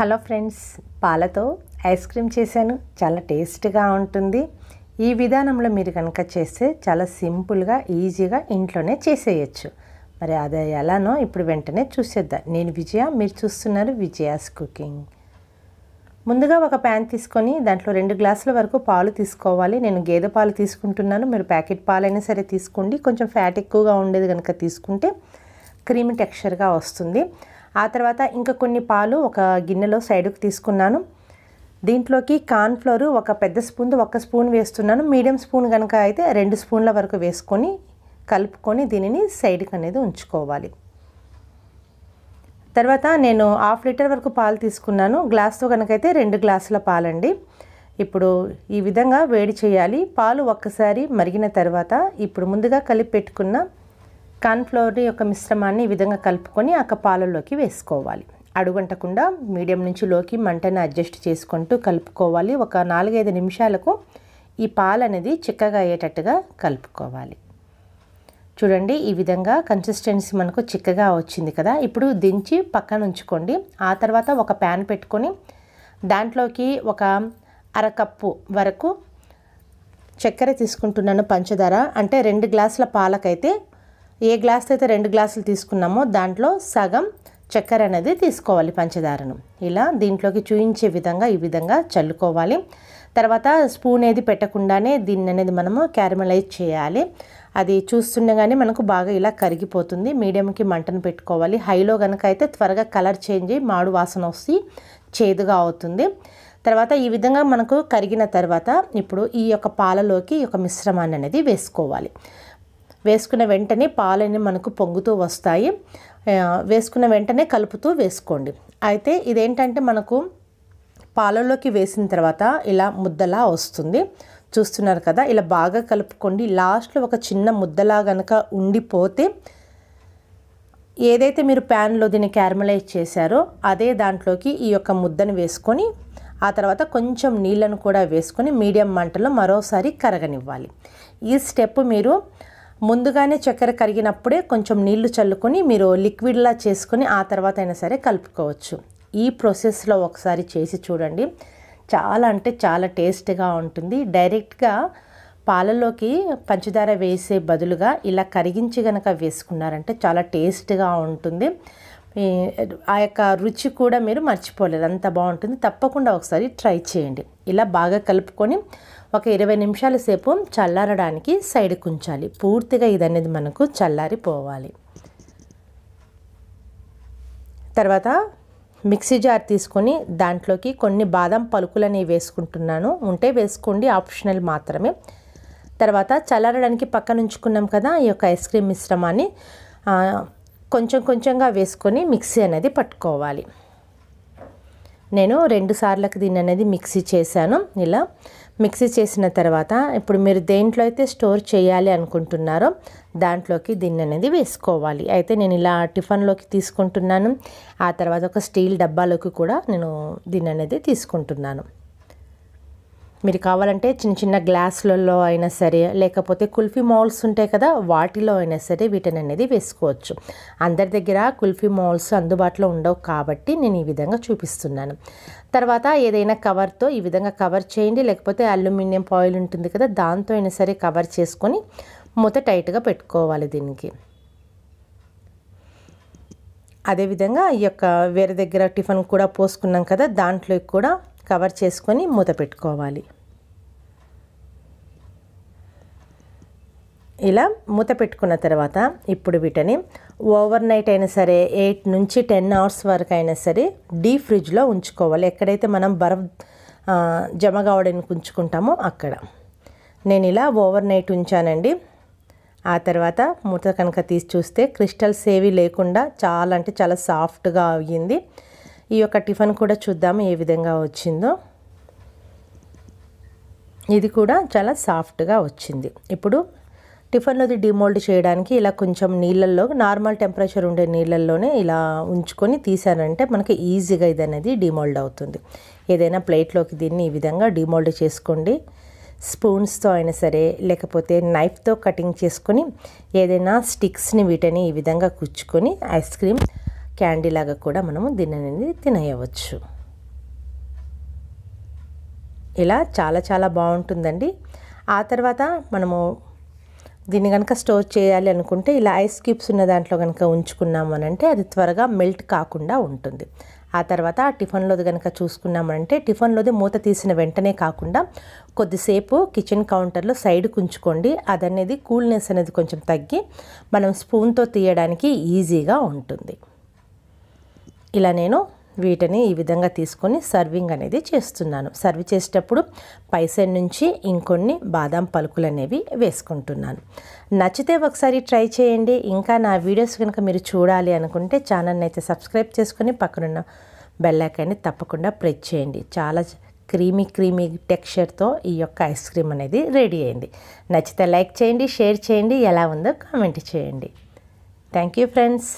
hello friends పాలతో ice cream చేశాను చాలా టేస్ట్గా ఉంటుంది ఈ విధానంలో మీరు కనుక చేస్తే చాలా సింపుల్గా ఈజీగా ఇంట్లోనే చేసేయచ్చు మరి అది ఎలానో ఇప్పుడు వెంటనే చూసేద్దాం నేను విజయ మీరు చూస్తున్నారు విజయాస్ కుకింగ్ ముందుగా ఒక ప్యాన్ తీసుకొని దాంట్లో రెండు గ్లాసుల వరకు పాలు తీసుకోవాలి నేను గేదె పాలు తీసుకుంటున్నాను మీరు ప్యాకెట్ పాలైనా సరే తీసుకోండి కొంచెం ఫ్యాట్ ఎక్కువగా ఉండేది కనుక తీసుకుంటే క్రీమ్ టెక్స్చర్గా వస్తుంది ఆ తర్వాత ఇంకా కొన్ని పాలు ఒక గిన్నెలో సైడ్కి తీసుకున్నాను దీంట్లోకి కార్న్ఫ్లోర్ ఒక పెద్ద స్పూన్ ఒక స్పూన్ వేస్తున్నాను మీడియం స్పూన్ కనుక అయితే రెండు స్పూన్ల వరకు వేసుకొని కలుపుకొని దీనిని సైడ్కి అనేది ఉంచుకోవాలి తర్వాత నేను హాఫ్ లీటర్ వరకు పాలు తీసుకున్నాను గ్లాస్తో కనుకైతే రెండు గ్లాసుల పాలండి ఇప్పుడు ఈ విధంగా వేడి చేయాలి పాలు ఒక్కసారి మరిగిన తర్వాత ఇప్పుడు ముందుగా కలిపి పెట్టుకున్న కార్న్ఫ్లోర్ యొక్క మిశ్రమాన్ని ఈ విధంగా కలుపుకొని ఆ పాలలోకి వేసుకోవాలి అడుగంటకుండా మీడియం నుంచి లోకి మంటను అడ్జస్ట్ చేసుకుంటూ కలుపుకోవాలి ఒక నాలుగైదు నిమిషాలకు ఈ పాలు అనేది చిక్కగా అయ్యేటట్టుగా కలుపుకోవాలి చూడండి ఈ విధంగా కన్సిస్టెన్సీ మనకు చిక్కగా వచ్చింది కదా ఇప్పుడు దించి పక్కన ఉంచుకోండి ఆ తర్వాత ఒక ప్యాన్ పెట్టుకొని దాంట్లోకి ఒక అరకప్పు వరకు చక్కెర తీసుకుంటున్నాను పంచదార అంటే రెండు గ్లాసుల పాలకైతే ఏ గ్లాస్ అయితే రెండు గ్లాసులు తీసుకున్నామో దాంట్లో సగం చక్కెర అనేది తీసుకోవాలి పంచదారను ఇలా దీంట్లోకి చూయించే విధంగా ఈ విధంగా చల్లుకోవాలి తర్వాత స్పూన్ ఏది పెట్టకుండానే దీన్ని అనేది మనము క్యారమలైజ్ చేయాలి అది చూస్తుండగానే మనకు బాగా ఇలా కరిగిపోతుంది మీడియంకి మంటను పెట్టుకోవాలి హైలో కనుక అయితే త్వరగా కలర్ చేంజ్ అయ్యి మాడు వాసన వసి చేదుగా అవుతుంది తర్వాత ఈ విధంగా మనకు కరిగిన తర్వాత ఇప్పుడు ఈ యొక్క పాలలోకి ఈ యొక్క మిశ్రమాన్ని అనేది వేసుకోవాలి వేసుకున్న వెంటనే పాలని మనకు పొంగుతూ వస్తాయి వేసుకున్న వెంటనే కలుపుతూ వేసుకోండి అయితే ఇదేంటంటే మనకు పాలలోకి వేసిన తర్వాత ఇలా ముద్దలా వస్తుంది చూస్తున్నారు కదా ఇలా బాగా కలుపుకోండి లాస్ట్లో ఒక చిన్న ముద్దలా కనుక ఉండిపోతే ఏదైతే మీరు ప్యాన్లో దీన్ని క్యారమలైజ్ చేశారో అదే దాంట్లోకి ఈ యొక్క ముద్దను వేసుకొని ఆ తర్వాత కొంచెం నీళ్ళను కూడా వేసుకొని మీడియం మంటలో మరోసారి కరగనివ్వాలి ఈ స్టెప్ మీరు ముందుగానే చక్కెర కరిగినప్పుడే కొంచెం నీళ్లు చల్లుకొని మీరు లిక్విడ్లా చేసుకుని ఆ తర్వాత అయినా సరే కలుపుకోవచ్చు ఈ ప్రాసెస్లో ఒకసారి చేసి చూడండి చాలా అంటే చాలా టేస్ట్గా ఉంటుంది డైరెక్ట్గా పాలలోకి పంచదార వేసే బదులుగా ఇలా కరిగించి గనక వేసుకున్నారంటే చాలా టేస్ట్గా ఉంటుంది ఆ యొక్క రుచి కూడా మీరు మర్చిపోలేరు అంత బాగుంటుంది తప్పకుండా ఒకసారి ట్రై చేయండి ఇలా బాగా కలుపుకొని ఒక ఇరవై నిమిషాల సేపు చల్లారడానికి సైడ్కి ఉంచాలి పూర్తిగా ఇదనేది మనకు చల్లారిపోవాలి తర్వాత మిక్సీ జార్ తీసుకొని దాంట్లోకి కొన్ని బాదం పలుకులని వేసుకుంటున్నాను ఉంటే వేసుకోండి ఆప్షనల్ మాత్రమే తర్వాత చల్లారడానికి పక్కన ఉంచుకున్నాం కదా ఈ యొక్క ఐస్ క్రీమ్ మిశ్రమాన్ని కొంచెం కొంచెంగా వేసుకొని మిక్సీ అనేది పట్టుకోవాలి నేను రెండు సార్లకు దీన్ని అనేది మిక్సీ చేశాను ఇలా మిక్సీ చేసిన తర్వాత ఇప్పుడు మీరు దేంట్లో అయితే స్టోర్ చేయాలి అనుకుంటున్నారో దాంట్లోకి దీన్ని అనేది వేసుకోవాలి అయితే నేను ఇలా టిఫన్లోకి తీసుకుంటున్నాను ఆ తర్వాత ఒక స్టీల్ డబ్బాలోకి కూడా నేను దీన్ని అనేది తీసుకుంటున్నాను మీరు కావాలంటే చిన్న చిన్న గ్లాసులలో అయినా సరే లేకపోతే కుల్ఫీ మాల్స్ ఉంటాయి కదా వాటిలో అయినా సరే వీటిని అనేది వేసుకోవచ్చు అందరి దగ్గర కుల్ఫీ మాల్స్ అందుబాటులో ఉండవు కాబట్టి నేను ఈ విధంగా చూపిస్తున్నాను తర్వాత ఏదైనా కవర్తో ఈ విధంగా కవర్ చేయండి లేకపోతే అల్యూమినియం ఫాయిల్ ఉంటుంది కదా దాంతో అయినా సరే కవర్ చేసుకొని మూత టైట్గా పెట్టుకోవాలి దీనికి అదేవిధంగా ఈ యొక్క వేరే దగ్గర టిఫిన్ కూడా పోసుకున్నాం కదా దాంట్లో కూడా కవర్ చేసుకొని మూత పెట్టుకోవాలి ఇలా మూత పెట్టుకున్న తర్వాత ఇప్పుడు వీటిని ఓవర్ నైట్ అయినా సరే ఎయిట్ నుంచి టెన్ అవర్స్ వరకు అయినా సరే డీప్ ఫ్రిడ్జ్లో ఉంచుకోవాలి ఎక్కడైతే మనం బర్ఫ్ జమ కావడానికి ఉంచుకుంటామో అక్కడ నేను ఇలా ఓవర్ నైట్ ఉంచానండి ఆ తర్వాత మూత కనుక తీసి చూస్తే క్రిస్టల్స్ ఏవి లేకుండా చాలా అంటే చాలా సాఫ్ట్గా అయ్యింది ఈ యొక్క టిఫిన్ కూడా చూద్దాము ఏ విధంగా వచ్చిందో ఇది కూడా చాలా సాఫ్ట్గా వచ్చింది ఇప్పుడు టిఫిన్లోది డిమోల్డ్ చేయడానికి ఇలా కొంచెం నీళ్ళల్లో నార్మల్ టెంపరేచర్ ఉండే నీళ్ళల్లోనే ఇలా ఉంచుకొని తీసానంటే మనకి ఈజీగా ఇది అనేది డిమోల్డ్ అవుతుంది ఏదైనా ప్లేట్లోకి దీన్ని ఈ విధంగా డిమోల్డ్ చేసుకోండి స్పూన్స్తో అయినా సరే లేకపోతే నైఫ్తో కటింగ్ చేసుకొని ఏదైనా స్టిక్స్ని వీటిని ఈ విధంగా కుచ్చుకొని ఐస్ క్రీమ్ క్యాండీ లాగా కూడా మనము దీన్ని అనేది తినేయవచ్చు ఇలా చాలా చాలా బాగుంటుందండి ఆ తర్వాత మనము దీన్ని కనుక స్టోర్ చేయాలి అనుకుంటే ఇలా ఐస్ క్యూబ్స్ ఉన్న దాంట్లో కనుక ఉంచుకున్నామనంటే అది త్వరగా మెల్ట్ కాకుండా ఉంటుంది ఆ తర్వాత టిఫిన్లోది కనుక చూసుకున్నామనంటే టిఫిన్లోది మూత తీసిన వెంటనే కాకుండా కొద్దిసేపు కిచెన్ కౌంటర్లో సైడ్కి ఉంచుకోండి అదనేది కూల్నెస్ అనేది కొంచెం తగ్గి మనం స్పూన్తో తీయడానికి ఈజీగా ఉంటుంది ఇలా నేను వీటిని ఈ విధంగా తీసుకొని సర్వింగ్ అనేది చేస్తున్నాను సర్వ్ చేసేటప్పుడు పై నుంచి ఇంకొన్ని బాదం పలుకులు అనేవి వేసుకుంటున్నాను నచ్చితే ఒకసారి ట్రై చేయండి ఇంకా నా వీడియోస్ కనుక మీరు చూడాలి అనుకుంటే ఛానల్ని అయితే సబ్స్క్రైబ్ చేసుకొని పక్కనున్న బెల్లైకాన్ని తప్పకుండా ప్రెస్ చేయండి చాలా క్రీమీ క్రీమీ టెక్స్చర్తో ఈ యొక్క ఐస్ క్రీమ్ అనేది రెడీ అయింది నచ్చితే లైక్ చేయండి షేర్ చేయండి ఎలా ఉందో కామెంట్ చేయండి థ్యాంక్ యూ ఫ్రెండ్స్